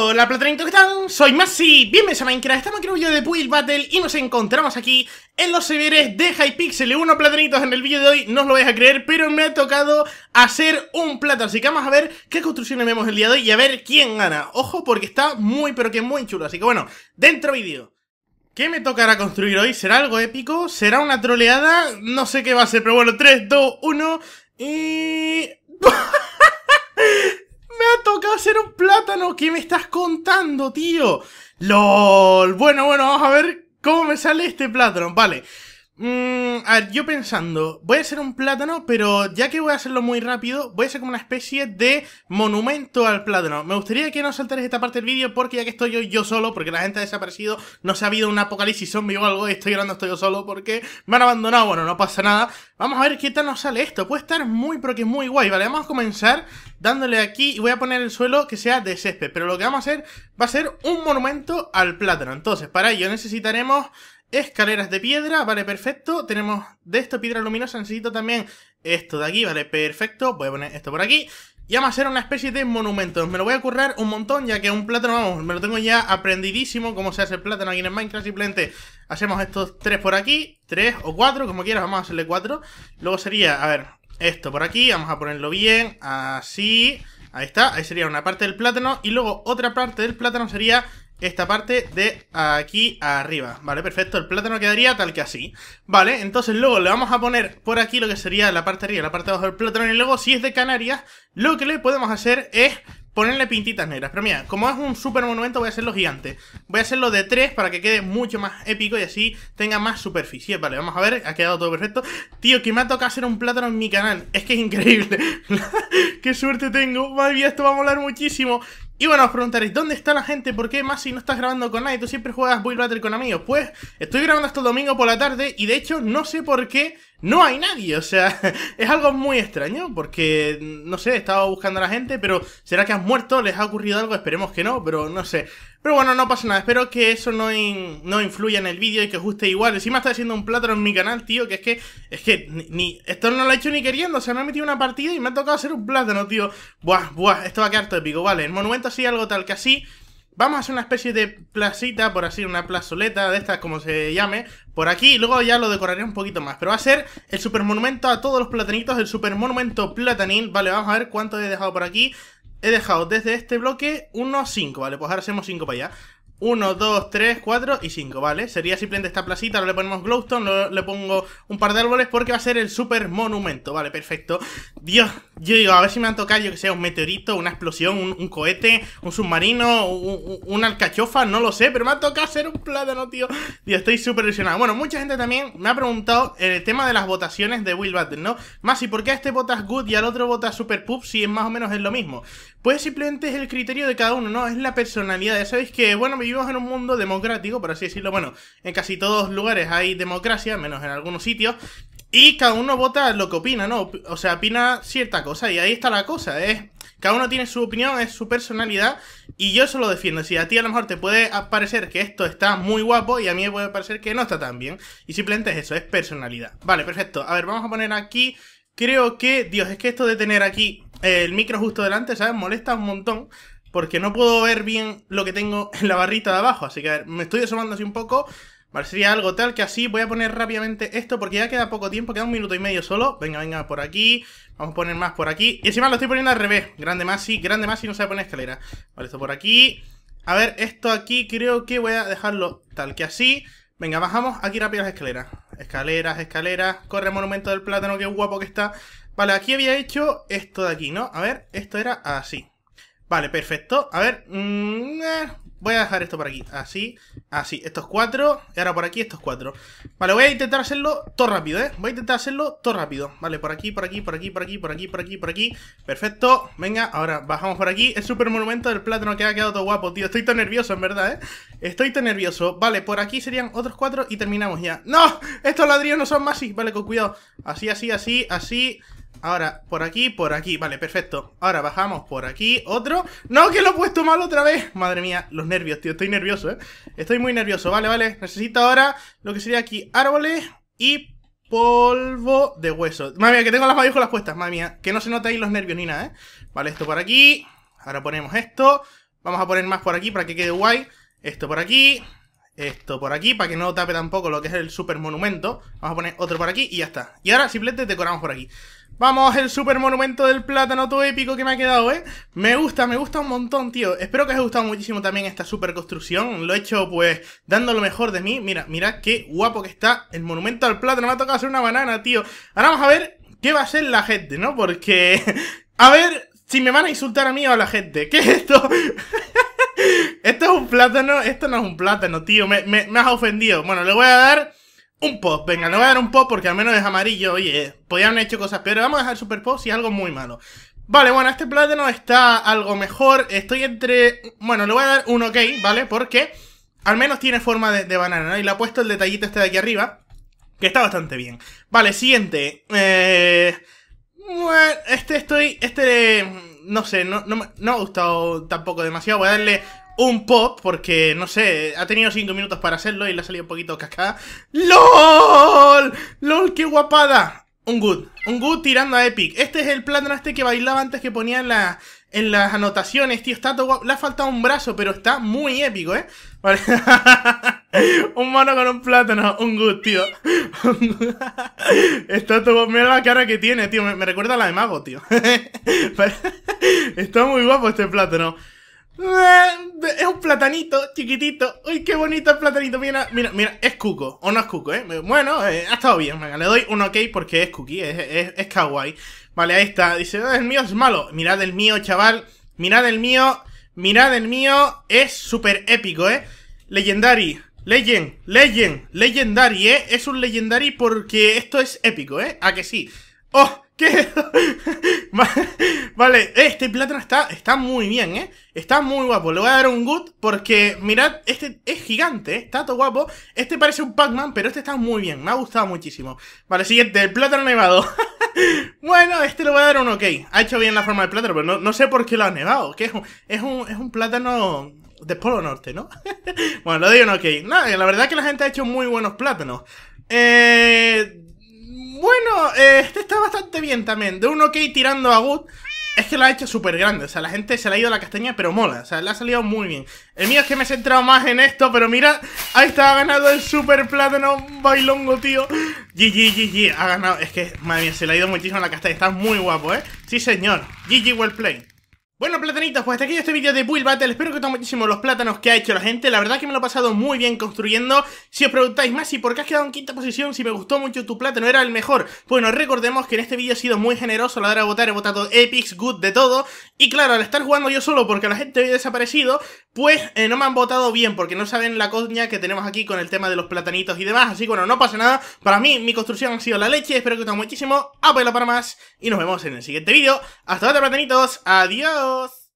Hola platanito, ¿qué tal? Soy Masi, bienvenidos a Minecraft, estamos aquí en un video de Build Battle y nos encontramos aquí en los severes de Hypixel unos platanitos en el vídeo de hoy, no os lo vais a creer, pero me ha tocado hacer un plato, así que vamos a ver qué construcciones vemos el día de hoy y a ver quién gana, ojo porque está muy pero que muy chulo, así que bueno, dentro vídeo. ¿Qué me tocará construir hoy? ¿Será algo épico? ¿Será una troleada? No sé qué va a ser, pero bueno, 3, 2, 1 y... va a ser un plátano. que me estás contando, tío? LOL. Bueno, bueno, vamos a ver cómo me sale este plátano. Vale. Mm, yo pensando, voy a hacer un plátano, pero ya que voy a hacerlo muy rápido, voy a hacer como una especie de monumento al plátano. Me gustaría que no saltarais esta parte del vídeo porque ya que estoy yo, yo solo, porque la gente ha desaparecido, no se ha habido un apocalipsis zombie o algo, estoy llorando, estoy yo solo porque me han abandonado, bueno, no pasa nada. Vamos a ver qué tal nos sale esto, puede estar muy, porque es muy guay, ¿vale? Vamos a comenzar dándole aquí y voy a poner el suelo que sea de césped, pero lo que vamos a hacer va a ser un monumento al plátano. Entonces, para ello necesitaremos... Escaleras de piedra, vale, perfecto. Tenemos de esto piedra luminosa, necesito también esto de aquí, vale, perfecto. Voy a poner esto por aquí. Y vamos a hacer una especie de monumento. Me lo voy a currar un montón, ya que es un plátano, vamos, me lo tengo ya aprendidísimo cómo se hace el plátano aquí en Minecraft. Simplemente hacemos estos tres por aquí, tres o cuatro, como quieras, vamos a hacerle cuatro. Luego sería, a ver, esto por aquí, vamos a ponerlo bien, así... Ahí está, ahí sería una parte del plátano y luego otra parte del plátano sería esta parte de aquí arriba, ¿vale? Perfecto, el plátano quedaría tal que así, ¿vale? Entonces luego le vamos a poner por aquí lo que sería la parte arriba, la parte de abajo del plátano y luego si es de Canarias, lo que le podemos hacer es ponerle pintitas negras. Pero mira, como es un super monumento voy a hacerlo gigante. Voy a hacerlo de tres para que quede mucho más épico y así tenga más superficie. Vale, vamos a ver, ha quedado todo perfecto. Tío, que me ha tocado hacer un plátano en mi canal. Es que es increíble. ¡Qué suerte tengo! Madre mía, esto va a molar muchísimo. Y bueno, os preguntaréis, ¿dónde está la gente? ¿Por qué más si no estás grabando con nadie? Tú siempre juegas Build Battle con amigos. Pues estoy grabando hasta el domingo por la tarde y de hecho no sé por qué no hay nadie. O sea, es algo muy extraño porque, no sé, estaba buscando a la gente, pero ¿será que han muerto? ¿Les ha ocurrido algo? Esperemos que no, pero no sé. Pero bueno, no pasa nada. Espero que eso no, no influya en el vídeo y que os guste igual. Encima está haciendo un plátano en mi canal, tío, que es que, es que ni, esto no lo he hecho ni queriendo. O sea, me ha metido una partida y me ha tocado hacer un plátano, tío. Buah, buah, esto va a quedar todo épico. Vale, el monumento así, algo tal que así vamos a hacer una especie de placita, por así, una plazoleta de estas, como se llame, por aquí, luego ya lo decoraré un poquito más. Pero va a ser el supermonumento a todos los platanitos, el supermonumento platanín. Vale, vamos a ver cuánto he dejado por aquí. He dejado desde este bloque unos 5, ¿vale? Pues ahora hacemos 5 para allá. 1, 2, 3, 4 y 5, ¿vale? Sería simplemente esta placita, le ponemos glowstone, le pongo un par de árboles porque va a ser el super monumento, ¿vale? Perfecto. Dios, yo digo, a ver si me han tocado, yo que sea un meteorito, una explosión, un, cohete, un submarino, un, una alcachofa, no lo sé, pero me ha tocado hacer un plátano, tío. Dios, estoy súper ilusionado. Bueno, mucha gente también me ha preguntado el tema de las votaciones de Will Battle, ¿no? Más, ¿y por qué este votas good y al otro votas super poop si es más o menos es lo mismo? Pues simplemente es el criterio de cada uno, ¿no? Es la personalidad, ya sabéis que, bueno, vivimos en un mundo democrático, por así decirlo. Bueno, en casi todos lugares hay democracia, menos en algunos sitios. Y cada uno vota lo que opina, ¿no? O sea, opina cierta cosa. Y ahí está la cosa, ¿eh? Cada uno tiene su opinión, es su personalidad. Y yo eso lo defiendo. Si a ti a lo mejor te puede parecer que esto está muy guapo y a mí me puede parecer que no está tan bien. Y simplemente es eso, es personalidad. Vale, perfecto. A ver, vamos a poner aquí... Creo que, Dios, es que esto de tener aquí el micro justo delante, ¿sabes? Molesta un montón porque no puedo ver bien lo que tengo en la barrita de abajo. Así que a ver, me estoy desomando así un poco. Vale, Sería algo tal que así voy a poner rápidamente esto porque ya queda poco tiempo, queda un minuto y medio solo. Venga, venga, por aquí. Vamos a poner más por aquí. Y encima lo estoy poniendo al revés. Grande más sí, grande más y no se va a poner escalera. Vale, esto por aquí. A ver, esto aquí creo que voy a dejarlo tal que así. Venga, bajamos aquí rápido las escaleras. Escaleras, escaleras. Corre monumento del plátano, qué guapo que está. Vale, aquí había hecho esto de aquí, ¿no? A ver, esto era así. Vale, perfecto. A ver, mm, eh, voy a dejar esto por aquí. Así, así. Estos cuatro. Y ahora por aquí estos cuatro. Vale, voy a intentar hacerlo todo rápido, ¿eh? Voy a intentar hacerlo todo rápido. Vale, por aquí, por aquí, por aquí, por aquí, por aquí, por aquí, por aquí. Perfecto. Venga, ahora bajamos por aquí. El super monumento del plátano que ha quedado todo guapo, tío. Estoy tan nervioso, en verdad, ¿eh? Estoy tan nervioso. Vale, por aquí serían otros cuatro y terminamos ya. ¡No! Estos ladrillos no son más. Vale, con cuidado. Así, así, así, así. Ahora, por aquí, por aquí. Vale, perfecto. Ahora bajamos por aquí. Otro. ¡No, que lo he puesto mal otra vez! Madre mía, los nervios, tío. Estoy nervioso, ¿eh? Estoy muy nervioso. Vale, vale. Necesito ahora lo que sería aquí árboles y polvo de hueso. Madre mía, que tengo las mayúsculas puestas. Madre mía, que no se noten ahí los nervios ni nada, ¿eh? Vale, esto por aquí. Ahora ponemos esto. Vamos a poner más por aquí para que quede guay. Esto por aquí. Esto por aquí, para que no tape tampoco lo que es el super monumento. Vamos a poner otro por aquí y ya está. Y ahora simplemente decoramos por aquí. Vamos, el super monumento del plátano todo épico que me ha quedado, ¿eh? Me gusta, me gusta un montón, tío. Espero que os haya gustado muchísimo también esta super construcción. Lo he hecho, pues, dando lo mejor de mí. Mira, mira qué guapo que está el monumento al plátano. Me ha tocado hacer una banana, tío. Ahora vamos a ver qué va a hacer la gente, ¿no? Porque... A ver si me van a insultar a mí o a la gente. ¿Qué es esto? esto es un plátano. Esto no es un plátano, tío. Me, me, me has ofendido. Bueno, le voy a dar... Un pop, venga, le voy a dar un pop porque al menos es amarillo, oye, podían haber hecho cosas pero vamos a dejar super pop si algo muy malo. Vale, bueno, este plátano está algo mejor, estoy entre... Bueno, le voy a dar un ok, ¿vale? Porque al menos tiene forma de, banana, ¿no? Y le ha puesto el detallito este de aquí arriba, que está bastante bien. Vale, siguiente. Eh... Este estoy... Este... No sé, no, no me ha gustado tampoco demasiado, voy a darle un pop, porque no sé, ha tenido 5 minutos para hacerlo y le ha salido un poquito cascada. ¡LOL! ¡LOL, qué guapada! Un good, un good tirando a Epic. Este es el plátano este que bailaba antes que ponía en, la, en las anotaciones, tío. Está todo guapo. Le ha faltado un brazo, pero está muy épico, ¿eh? Vale. un mono con un plátano, un good, tío. está todo Mira la cara que tiene, tío. me recuerda a la de Mago, tío. está muy guapo este plátano. Es un platanito chiquitito. Uy, qué bonito el platanito. Mira, mira, mira, es cuco. O no es cuco, ¿eh? Bueno, eh, ha estado bien. Venga, le doy un ok porque es cookie, es, es, kawaii. Vale, ahí está. Dice, eh, el mío es malo. Mirad el mío, chaval. Mirad el mío. Mirad el mío. Es súper épico, ¿eh? Legendary. Legend. Legend. Legendary, ¿eh? Es un legendary porque esto es épico, ¿eh? ¿A que sí? ¡Oh! ¿Qué? Vale, eh, este plátano está, está muy bien, ¿eh? Está muy guapo. Le voy a dar un good porque, mirad, este es gigante, eh, está todo guapo. Este parece un Pac-Man, pero este está muy bien. Me ha gustado muchísimo. Vale, siguiente, el plátano nevado. bueno, este le voy a dar un ok. Ha hecho bien la forma del plátano, pero no, sé por qué lo ha nevado. Que es, un, es, un, plátano de Polo Norte, ¿no? bueno, le doy un ok. No, eh, la verdad que la gente ha hecho muy buenos plátanos. Eh... Bueno, este está bastante bien también. De un ok tirando a good es que lo ha hecho súper grande. O sea, la gente se le ha ido la castaña, pero mola. O sea, le ha salido muy bien. El mío es que me he centrado más en esto, pero mira, ahí está, ha ganado el super plátano bailongo, tío. GG, GG, ha ganado. Es que, madre mía, se le ha ido muchísimo la castaña. Está muy guapo, ¿eh? Sí, señor. GG, well played. Bueno platanitos, pues hasta aquí este vídeo de Build Battle Espero que os muchísimo los plátanos que ha hecho la gente La verdad que me lo he pasado muy bien construyendo Si os preguntáis más y por qué has quedado en quinta posición Si me gustó mucho tu plátano, era el mejor Bueno, recordemos que en este vídeo he sido muy generoso A la hora de votar, he votado Epics, Good, de todo Y claro, al estar jugando yo solo porque la gente había desaparecido Pues eh, no me han votado bien Porque no saben la coña que tenemos aquí con el tema de los platanitos y demás Así que bueno, no pasa nada Para mí, mi construcción ha sido la leche Espero que os muchísimo, Apoyo para más Y nos vemos en el siguiente vídeo Hasta luego platanitos, adiós Adiós.